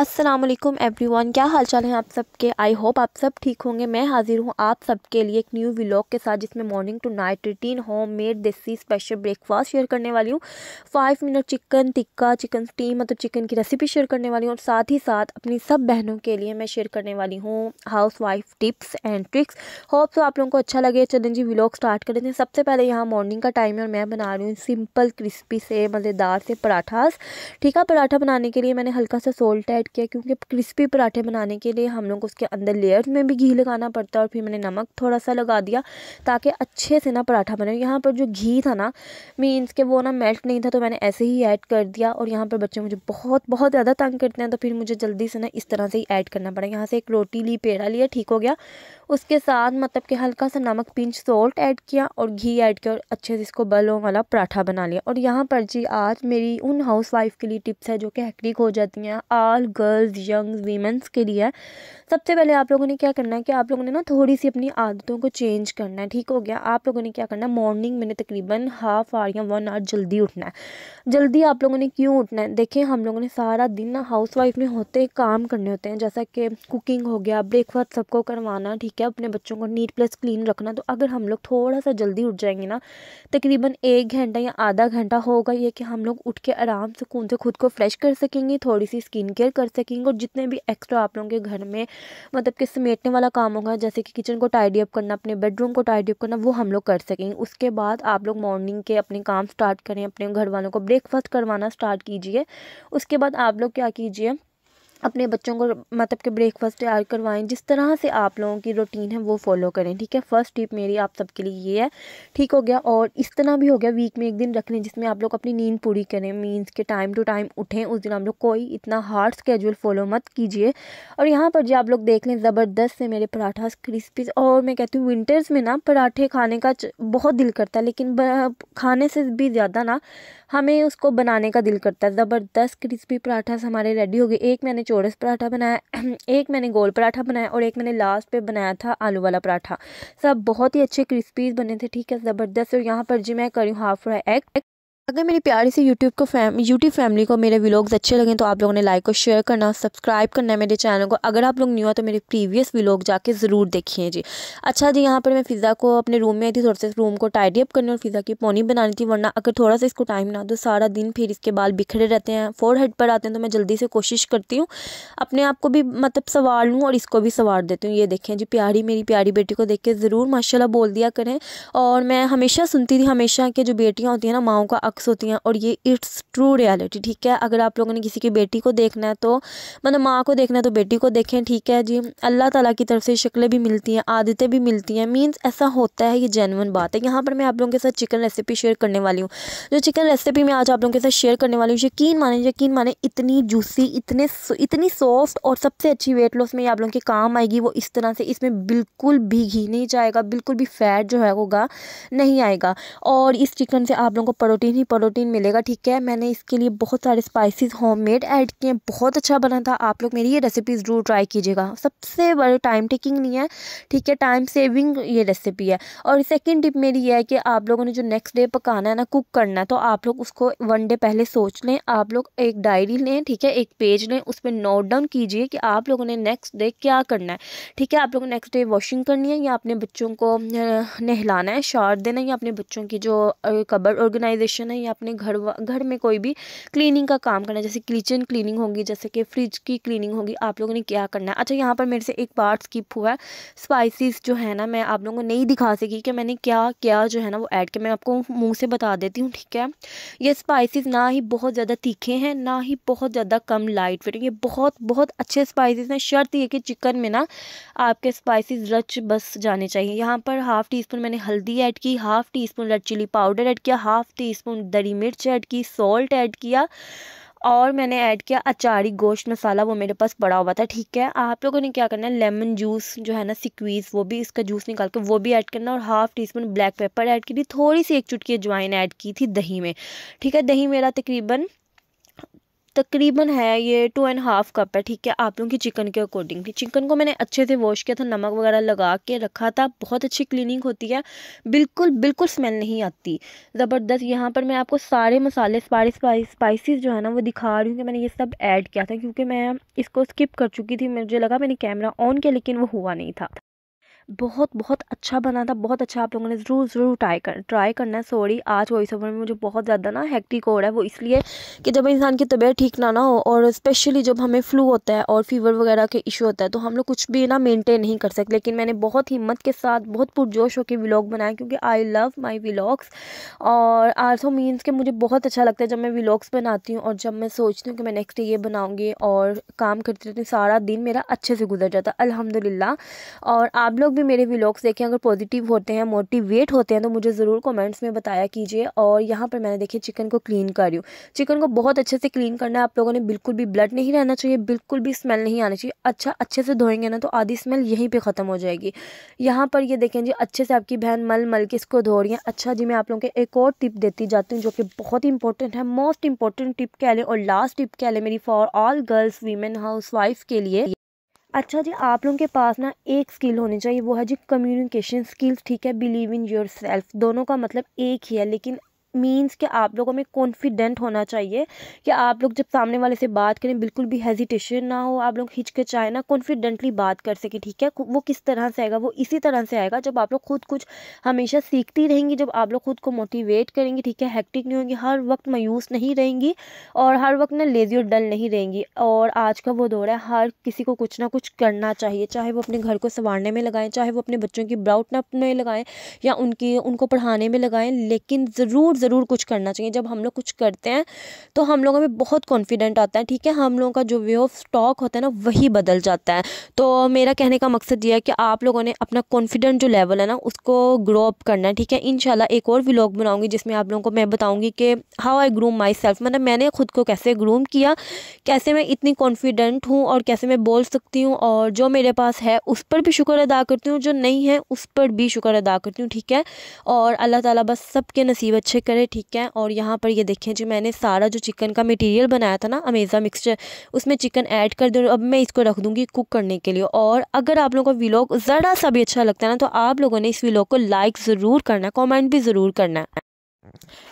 अस्सलाम वालेकुम एवरीवन क्या हालचाल है आप सबके आई होप आप सब ठीक होंगे मैं हाज़िर हूँ आप सबके लिए एक न्यू व्लॉग के साथ जिसमें morning to night routine home made देसी स्पेशल ब्रेकफास्ट शेयर करने वाली हूँ five minute chicken tikka chicken steam मतलब चिकन की रेसिपी शेयर करने वाली हूँ और साथ ही साथ अपनी सब बहनों के लिए मैं शेयर करने वाली हूँ house wife tips and tricks hope so आप लोगों को अच्छा लगे चलें जी व्लॉग स्टार्ट कर देते हैं सबसे पहले यहाँ मॉर्निंग का टाइम है और मैं बना रही हूँ सिंपल क्रिस्पी से मज़ेदार से पराठास ठीक है पराठा बनाने के लिए मैंने हल्का सा सोल्ट ऐड किया क्योंकि क्रिस्पी पराठे बनाने के लिए हम लोग उसके अंदर लेयर में भी घी लगाना पड़ता है और फिर मैंने नमक थोड़ा सा लगा दिया ताकि अच्छे से ना पराठा बने यहाँ पर जो घी था ना मीन्स के वो ना मेल्ट नहीं था तो मैंने ऐसे ही ऐड कर दिया और यहाँ पर बच्चे मुझे बहुत बहुत ज़्यादा तंग करते हैं तो फिर मुझे जल्दी से ना इस तरह से ही ऐड करना पड़ा यहाँ से एक रोटी ली पेड़ा लिया ठीक हो गया उसके साथ मतलब कि हल्का सा नमक पिंच सॉल्ट ऐड किया और घी ऐड किया और अच्छे से इसको बलों वाला पराठा बना लिया और यहाँ पर जी आज मेरी उन हाउस वाइफ के लिए टिप्स है जो कि हैक्टिक हो जाती हैं आल गर्ल्स यंग वीमेंस के लिए है सबसे पहले आप लोगों ने क्या करना है कि आप लोगों ने ना थोड़ी सी अपनी आदतों को चेंज करना है ठीक हो गया आप लोगों ने क्या करना है मॉर्निंग में तकरीबन हाफ आवर या वन आवर जल्दी उठना है जल्दी आप लोगों ने क्यों उठना है देखें हम लोगों ने सारा दिन ना हाउस वाइफ में होते काम करने होते हैं जैसा कि कुकिंग हो गया ब्रेकफास्ट सबको करवाना ठीक है अपने बच्चों को नीट प्लस क्लीन रखना तो अगर हम लोग थोड़ा सा जल्दी उठ जाएंगे ना तकरीबन एक घंटा या आधा घंटा होगा ये कि हम लोग उठ के आराम सुकून से खुद को फ्रेश कर सकेंगे थोड़ी सी स्किन केयर कर सकेंगे और जितने भी एक्स्ट्रा आप लोगों के घर में मतलब कि समेटने वाला काम होगा जैसे कि किचन को टाइडी अप करना अपने बेडरूम को टाइडी अप करना वो हम लोग कर सकेंगे उसके बाद आप लोग मॉर्निंग के अपने काम स्टार्ट करें अपने घर वालों को ब्रेकफास्ट करवाना स्टार्ट कीजिए उसके बाद आप लोग क्या कीजिए अपने बच्चों को मतलब कि ब्रेकफास्ट तैयार करवाएं जिस तरह से आप लोगों की रूटीन है वो फॉलो करें ठीक है फर्स्ट टिप मेरी आप सबके लिए ये है ठीक हो गया और इस तरह भी हो गया वीक में एक दिन रख लें जिसमें आप लोग अपनी नींद पूरी करें मीन्स के टाइम टू टाइम उठें उस दिन आप लोग कोई इतना हार्ड स्केजुअल फॉलो मत कीजिए और यहाँ पर जो आप लोग देख लें ज़बरदस्त से मेरे पराठा क्रिस्पी और मैं कहती हूँ विंटर्स में ना पराठे खाने का बहुत दिल करता है लेकिन खाने से भी ज़्यादा ना हमें उसको बनाने का दिल करता है ज़बरदस्त क्रिस्पी पराठा हमारे रेडी हो गए एक मैंने चौरस पराठा बनाया एक मैंने गोल पराठा बनाया और एक मैंने लास्ट पे बनाया था आलू वाला पराठा सब बहुत ही अच्छे क्रिस्पीज बने थे ठीक है ज़बरदस्त और यहाँ पर जी मैं करी हूँ हाफ फ्राई एग अगर मेरी प्यारी से यूट्यूब को फैम यूट्यूब फैमिली को मेरे व्लॉग्स अच्छे लगे तो आप लोगों ने लाइक और शेयर करना सब्सक्राइब करना है मेरे चैनल को अगर आप लोग न्यू हो तो मेरे प्रीवियस व्लॉग जाके ज़रूर देखिए जी अच्छा जी यहाँ पर मैं फ़िज़ा को अपने रूम में आई थी थोड़ा सा रूम को टाइडी अप करने और फ़िज़ा की पोनी बनानी थी वरना अगर थोड़ा सा इसको टाइम ना दो सारा दिन फिर इसके बाल बिखरे रहते हैं फोर हेड पर आते हैं तो मैं जल्दी से कोशिश करती हूँ अपने आप को भी मतलब सवार लूँ और इसको भी सवार देती हूँ ये देखें जी प्यारी मेरी प्यारी बेटी को देख के ज़रूर माशाला बोल दिया करें और मैं हमेशा सुनती थी हमेशा कि जो बेटियाँ होती हैं ना माओ का फैक्ट्स होती हैं और ये इट्स ट्रू रियलिटी ठीक है अगर आप लोगों ने किसी की बेटी को देखना है तो मतलब माँ को देखना है तो बेटी को देखें ठीक है जी अल्लाह ताला की तरफ से शक्लें भी मिलती हैं आदतें भी मिलती हैं मीन्स ऐसा होता है ये जेनवन बात है यहाँ पर मैं आप लोगों के साथ चिकन रेसिपी शेयर करने वाली हूँ जो चिकन रेसिपी मैं आज आप लोगों के साथ शेयर करने वाली हूँ यकीन माने यकीन माने इतनी जूसी इतने इतनी सॉफ्ट और सबसे अच्छी वेट लॉस में ये आप लोगों के काम आएगी वो इस तरह से इसमें बिल्कुल भी घी नहीं जाएगा बिल्कुल भी फैट जो है होगा नहीं आएगा और इस चिकन से आप लोगों को प्रोटीन ही प्रोटीन मिलेगा ठीक है मैंने इसके लिए बहुत सारे स्पाइसेस होममेड ऐड किए बहुत अच्छा बना था आप लोग मेरी ये रेसिपी ज़रूर ट्राई कीजिएगा सबसे बड़े टाइम टेकिंग नहीं है ठीक है टाइम सेविंग ये रेसिपी है और सेकेंड टिप मेरी ये है कि आप लोगों ने जो नेक्स्ट डे पकाना है ना कुक करना है तो आप लोग उसको वन डे पहले सोच लें आप लोग एक डायरी लें ठीक है एक पेज लें उस पर नोट डाउन कीजिए कि आप लोगों ने नेक्स्ट डे क्या करना है ठीक है आप लोगों ने नेक्स्ट डे वॉशिंग करनी है या अपने बच्चों को नहलाना है शार देना है या अपने बच्चों की जो कबर ऑर्गेनाइजेशन करना या अपने घर घर में कोई भी क्लीनिंग का काम करना जैसे किचन क्लीनिंग होगी जैसे कि फ्रिज की क्लीनिंग होगी आप लोगों ने क्या करना है अच्छा यहाँ पर मेरे से एक पार्ट स्किप हुआ है स्पाइसिस जो है ना मैं आप लोगों को नहीं दिखा सकी कि मैंने क्या क्या जो है ना वो ऐड किया मैं आपको मुँह से बता देती हूँ ठीक है ये स्पाइसिस ना ही बहुत ज़्यादा तीखे हैं ना ही बहुत ज़्यादा कम लाइट वेट ये बहुत बहुत अच्छे स्पाइसिस हैं शर्त ये कि चिकन में ना आपके स्पाइसिस रच बस जाने चाहिए यहाँ पर हाफ़ टी स्पून मैंने हल्दी ऐड की half tea spoon red chili powder add किया हाफ़ टी स्पून दरी मिर्च ऐड की सॉल्ट ऐड किया और मैंने ऐड किया अचारी गोश्त मसाला वो मेरे पास पड़ा हुआ था ठीक है आप लोगों ने क्या करना है लेमन जूस जो है ना सिक्वीज़ वो भी इसका जूस निकाल के वो भी ऐड करना और half tea spoon black pepper add की थी थोड़ी सी एक चुटकी अजवाइन ऐड की थी दही में ठीक है दही मेरा तकरीबन तकरीबन है ये टू एंड हाफ कप है ठीक है आप लोगों की चिकन के अकॉर्डिंग चिकन को मैंने अच्छे से वॉश किया था नमक वगैरह लगा के रखा था बहुत अच्छी क्लीनिंग होती है बिल्कुल बिल्कुल स्मेल नहीं आती ज़बरदस्त यहाँ पर मैं आपको सारे मसाले स्पाइस स्पाइसिस जो है ना वो दिखा रही हूँ कि मैंने ये सब ऐड किया था क्योंकि मैं इसको स्किप कर चुकी थी मुझे लगा मैंने कैमरा ऑन किया लेकिन वो हुआ नहीं था बहुत बहुत अच्छा बना था बहुत अच्छा आप लोगों ने ज़रूर ज़रूर ट्राई कर ट्राई करना है सॉरी आज वॉइस ओवर में मुझे बहुत ज़्यादा ना हैक्टिक हो रहा है वो इसलिए कि जब इंसान की तबीयत ठीक ना ना हो और स्पेशली जब हमें फ्लू होता है और फीवर वगैरह के इशू होता है तो हम लोग कुछ भी ना मेनटेन नहीं कर सकते लेकिन मैंने बहुत हिम्मत के साथ बहुत पुरजोश होकर व्लॉग बनाया क्योंकि आई लव माई व्लॉग्स और आल्सो मीन्स के मुझे बहुत अच्छा लगता है जब मैं व्लॉग्स बनाती हूँ और जब मैं सोचती हूँ कि मैं नेक्स्ट ये बनाऊँगी और काम करती रहती हूँ सारा दिन मेरा अच्छे से गुजर जाता है अलहमदिल्ला और आप लोग भी मेरे व्लॉग्स देखें अगर पॉजिटिव होते हैं मोटिवेट होते हैं तो मुझे ज़रूर कमेंट्स में बताया कीजिए और यहाँ पर मैंने देखिए चिकन को क्लीन कर रही हूँ चिकन को बहुत अच्छे से क्लीन करना है आप लोगों ने बिल्कुल भी ब्लड नहीं रहना चाहिए बिल्कुल भी स्मेल नहीं आनी चाहिए अच्छा अच्छे से धोएंगे ना तो आधी स्मेल यहीं पर ख़त्म हो जाएगी यहाँ पर ये देखें जी अच्छे से आपकी बहन मल मल के इसको धो रही है अच्छा जी मैं आप लोगों को एक और टिप देती जाती हूँ जो कि बहुत इंपॉर्टेंट है मोस्ट इंपॉर्टेंट टिप कह लें और लास्ट टिप कह लें मेरी for all girls women house wife के लिए अच्छा जी आप लोगों के पास ना एक स्किल होनी चाहिए वो है जी कम्युनिकेशन स्किल्स ठीक है बिलीव इन योर सेल्फ दोनों का मतलब एक ही है लेकिन मीन्स कि आप लोगों में कॉन्फिडेंट होना चाहिए कि आप लोग जब सामने वाले से बात करें बिल्कुल भी हेजिटेशन ना हो आप लोग हिचकिचाए ना कॉन्फिडेंटली बात कर सके ठीक है वो किस तरह से आएगा वो इसी तरह से आएगा जब आप लोग खुद कुछ हमेशा सीखती रहेंगी जब आप लोग खुद को मोटिवेट करेंगी ठीक है हैक्टिक नहीं होंगी हर वक्त मायूस नहीं रहेंगी और हर वक्त ना लेजी और डल नहीं रहेंगी और आज का वो दौर है हर किसी को कुछ ना कुछ करना चाहिए चाहे वो अपने घर को संवारने में लगाएं चाहे वो अपने बच्चों की ब्राउट नप में लगाएं या उनकी उनको पढ़ाने में लगाएं लेकिन ज़रूर ज़रूर कुछ करना चाहिए जब हम लोग कुछ करते हैं तो हम लोगों में बहुत कॉन्फिडेंट आता है ठीक है हम लोगों का जो वे ऑफ स्टॉक होता है ना वही बदल जाता है तो मेरा कहने का मकसद ये है कि आप लोगों ने अपना कॉन्फिडेंट जो लेवल है ना उसको ग्रो अप करना है ठीक है इन एक और व्लॉग बनाऊंगी जिसमें आप लोगों को मैं बताऊँगी कि how I groom myself मतलब मैंने खुद को कैसे ग्रूम किया कैसे मैं इतनी कॉन्फिडेंट हूँ और कैसे मैं बोल सकती हूँ और जो मेरे पास है उस पर भी शुक्र अदा करती हूँ जो नहीं है उस पर भी शुक्र अदा करती हूँ ठीक है और अल्लाह ताला बस सबके नसीब अच्छे करें ठीक है और यहाँ पर ये देखें जो मैंने सारा जो चिकन का मटेरियल बनाया था ना अमेज़ा मिक्सचर उसमें चिकन ऐड कर दूँ अब मैं इसको रख दूँगी कुक करने के लिए और अगर आप लोगों का व्लॉग ज़रा सा भी अच्छा लगता है ना तो आप लोगों ने इस व्लॉग को लाइक ज़रूर करना है कॉमेंट भी ज़रूर करना है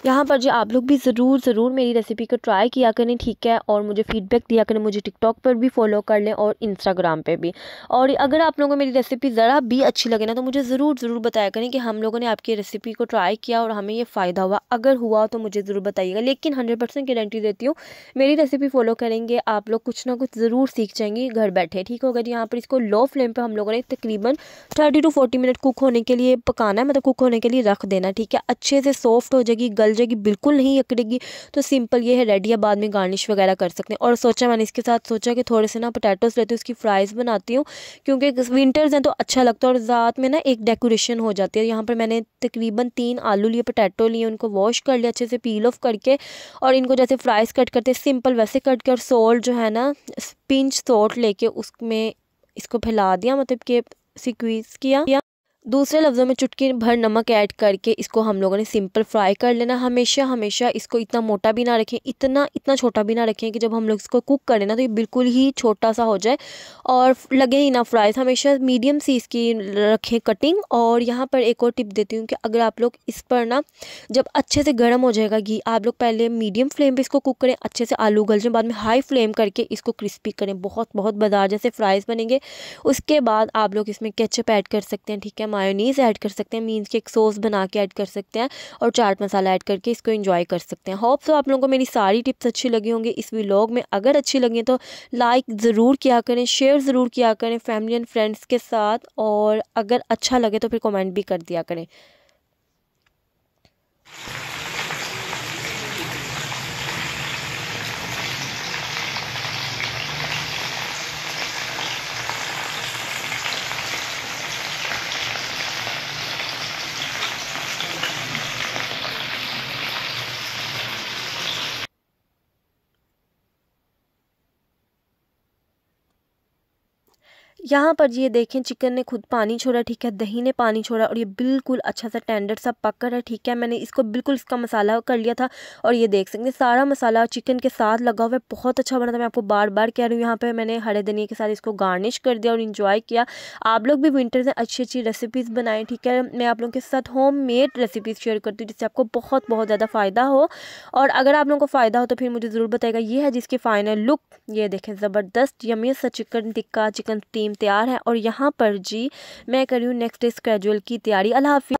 यहाँ पर जी आप लोग भी ज़रूर ज़रूर मेरी रेसिपी को ट्राई किया करें ठीक है और मुझे फीडबैक दिया करें मुझे टिकटॉक पर भी फॉलो कर लें और इंस्टाग्राम पे भी और अगर आप लोगों को मेरी रेसिपी ज़रा भी अच्छी लगे ना तो मुझे ज़रूर ज़रूर बताया करें कि हम लोगों ने आपकी रेसिपी को ट्राई किया और हमें ये फ़ायदा हुआ अगर हुआ तो मुझे ज़रूर बताइएगा लेकिन हंड्रेड गारंटी देती हूँ मेरी रेसिपी फॉलो करेंगे आप लोग कुछ ना कुछ ज़रूर सीख जाएंगे घर बैठे ठीक होगा जी यहाँ पर इसको लो फ्लेम पर हम लोगों ने तकरीबन thirty to forty minute cook होने के लिए पकाना है मतलब कुक होने के लिए रख देना ठीक है अच्छे से सॉफ्ट हो जाएगी गल जाएगी बिल्कुल नहीं अकड़ेगी तो सिंपल ये है रेडी है बाद में गार्निश वगैरह कर सकते हैं और सोचा मैंने इसके साथ सोचा कि थोड़े से ना पोटैटोस लेती हूँ उसकी फ्राइज़ बनाती हूँ क्योंकि विंटर्स हैं तो अच्छा लगता है और रात में ना एक डेकोरेशन हो जाती है यहाँ पर मैंने तकरीबन तीन आलू लिए पोटैटो लिए उनको वॉश कर लिया अच्छे से पील ऑफ करके और इनको जैसे फ्राइज़ कट करते सिंपल वैसे कट के और सोल्ट जो है ना पिंच सोल्ट लेके उसमें इसको फैला दिया मतलब कि सिक्वीज़ किया दूसरे लफ्ज़ों में चुटकी भर नमक ऐड करके इसको हम लोगों ने सिंपल फ्राई कर लेना हमेशा हमेशा इसको इतना मोटा भी ना रखें इतना इतना छोटा भी ना रखें कि जब हम लोग इसको कुक करें ना तो ये बिल्कुल ही छोटा सा हो जाए और लगे ही ना फ्राइज हमेशा मीडियम सी इसकी रखें कटिंग और यहाँ पर एक और टिप देती हूँ कि अगर आप लोग इस पर ना जब अच्छे से गर्म हो जाएगा घी आप लोग पहले मीडियम फ्लेम पर इसको कुक करें अच्छे से आलू गल जाए बाद में हाई फ्लेम करके इसको क्रिस्पी करें बहुत बहुत बाजार जैसे फ्राइज़ बनेंगे उसके बाद आप लोग इसमें केचप ऐड कर सकते हैं ठीक है मायोनीज़ ऐड कर सकते हैं मीन्स के एक सॉस बना के ऐड कर सकते हैं और चाट मसाला ऐड करके इसको इन्जॉय कर सकते हैं होप सो आप लोगों को मेरी सारी टिप्स अच्छी लगी होंगी इस व्लॉग में अगर अच्छी लगी तो लाइक ज़रूर किया करें शेयर ज़रूर किया करें फैमिली एंड फ्रेंड्स के साथ और अगर अच्छा लगे तो फिर कॉमेंट भी कर दिया करें यहाँ पर ये देखें चिकन ने खुद पानी छोड़ा ठीक है दही ने पानी छोड़ा और ये बिल्कुल अच्छा सा टेंडर सा पक कर है ठीक है मैंने इसको बिल्कुल इसका मसाला कर लिया था और ये देख सकते हैं सारा मसाला चिकन के साथ लगा हुआ है बहुत अच्छा बना था मैं आपको बार बार कह रही हूँ यहाँ पर मैंने हरे धनिया के साथ इसको गार्निश कर दिया और इन्जॉय किया आप लोग भी विंटर में अच्छी अच्छी रेसिपीज़ बनाएँ ठीक है मैं आप लोगों के साथ होम मेड रेसिपीज़ शेयर करती हूँ जिससे आपको बहुत बहुत ज़्यादा फ़ायदा हो और अगर आप लोगों को फ़ायदा हो तो फिर मुझे ज़रूर बताएगा ये है जिसकी फ़ाइनल लुक ये देखें ज़बरदस्त यमी सा चिकन टिक्का चिकन स्टीम टीम तैयार है और यहाँ पर जी मैं कर रही हूँ नेक्स्ट डे स्केड्यूल की तैयारी अल्लाह